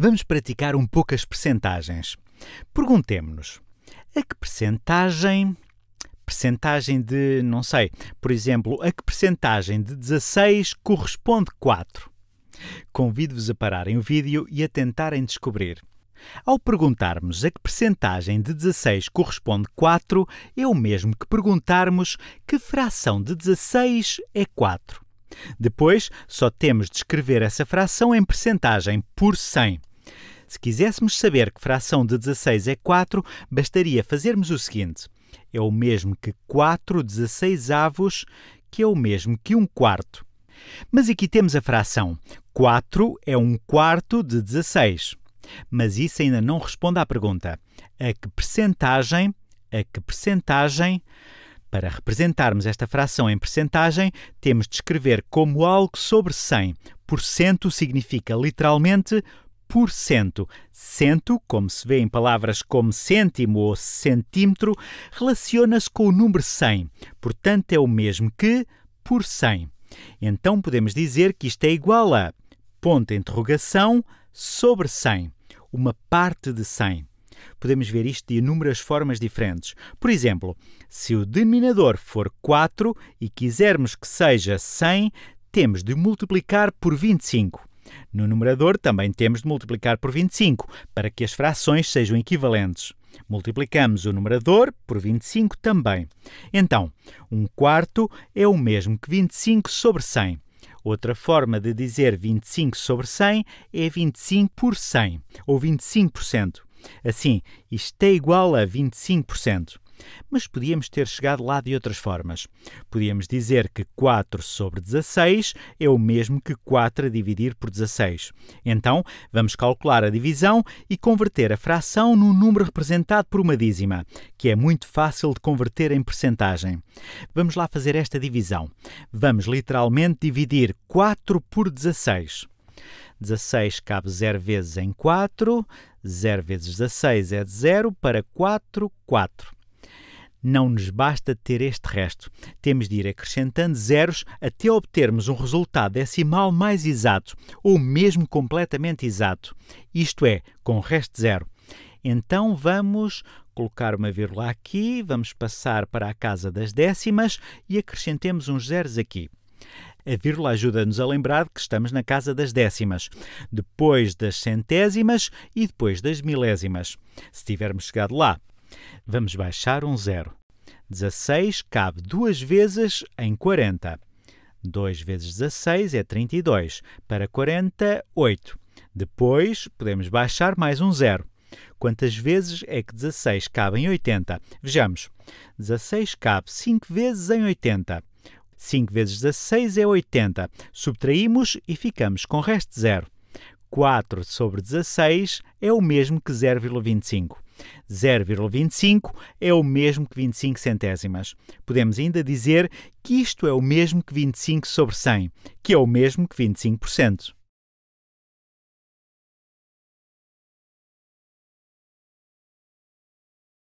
Vamos praticar um pouco as percentagens. Perguntemos-nos, a que percentagem percentagem de, não sei, por exemplo, a que percentagem de 16 corresponde 4? Convido-vos a pararem o vídeo e a tentarem descobrir. Ao perguntarmos a que percentagem de 16 corresponde 4, é o mesmo que perguntarmos que fração de 16 é 4. Depois, só temos de escrever essa fração em percentagem por 100. Se quiséssemos saber que fração de 16 é 4, bastaria fazermos o seguinte: é o mesmo que 4 16 avos, que é o mesmo que 1 um quarto. Mas aqui temos a fração. 4 é 1 um quarto de 16. Mas isso ainda não responde à pergunta. A que percentagem, a que percentagem, para representarmos esta fração em percentagem, temos de escrever como algo sobre 100. Por cento significa literalmente por cento. Cento, como se vê em palavras como cêntimo ou centímetro, relaciona-se com o número 100, portanto é o mesmo que por 100. Então podemos dizer que isto é igual a ponto de interrogação sobre 100, uma parte de 100. Podemos ver isto de inúmeras formas diferentes. Por exemplo, se o denominador for 4 e quisermos que seja 100, temos de multiplicar por 25. No numerador também temos de multiplicar por 25 para que as frações sejam equivalentes. Multiplicamos o numerador por 25 também. Então, 1 um quarto é o mesmo que 25 sobre 100. Outra forma de dizer 25 sobre 100 é 25 por 100, ou 25%. Assim, isto é igual a 25%. Mas podíamos ter chegado lá de outras formas. Podíamos dizer que 4 sobre 16 é o mesmo que 4 a dividir por 16. Então, vamos calcular a divisão e converter a fração no número representado por uma dízima, que é muito fácil de converter em percentagem. Vamos lá fazer esta divisão. Vamos literalmente dividir 4 por 16. 16 cabe 0 vezes em 4, 0 vezes 16 é de 0 para 4, 4. Não nos basta ter este resto. Temos de ir acrescentando zeros até obtermos um resultado decimal mais exato, ou mesmo completamente exato, isto é, com resto zero. Então vamos colocar uma vírgula aqui, vamos passar para a casa das décimas e acrescentemos uns zeros aqui. A vírgula ajuda-nos a lembrar que estamos na casa das décimas, depois das centésimas e depois das milésimas. Se tivermos chegado lá, Vamos baixar um zero. 16 cabe duas vezes em 40. 2 vezes 16 é 32, para 40, 8. Depois, podemos baixar mais um zero. Quantas vezes é que 16 cabe em 80? Vejamos. 16 cabe 5 vezes em 80. 5 vezes 16 é 80. Subtraímos e ficamos com o resto zero. 4 sobre 16 é o mesmo que 0,25. 0,25 é o mesmo que 25 centésimas. Podemos ainda dizer que isto é o mesmo que 25 sobre 100, que é o mesmo que 25%.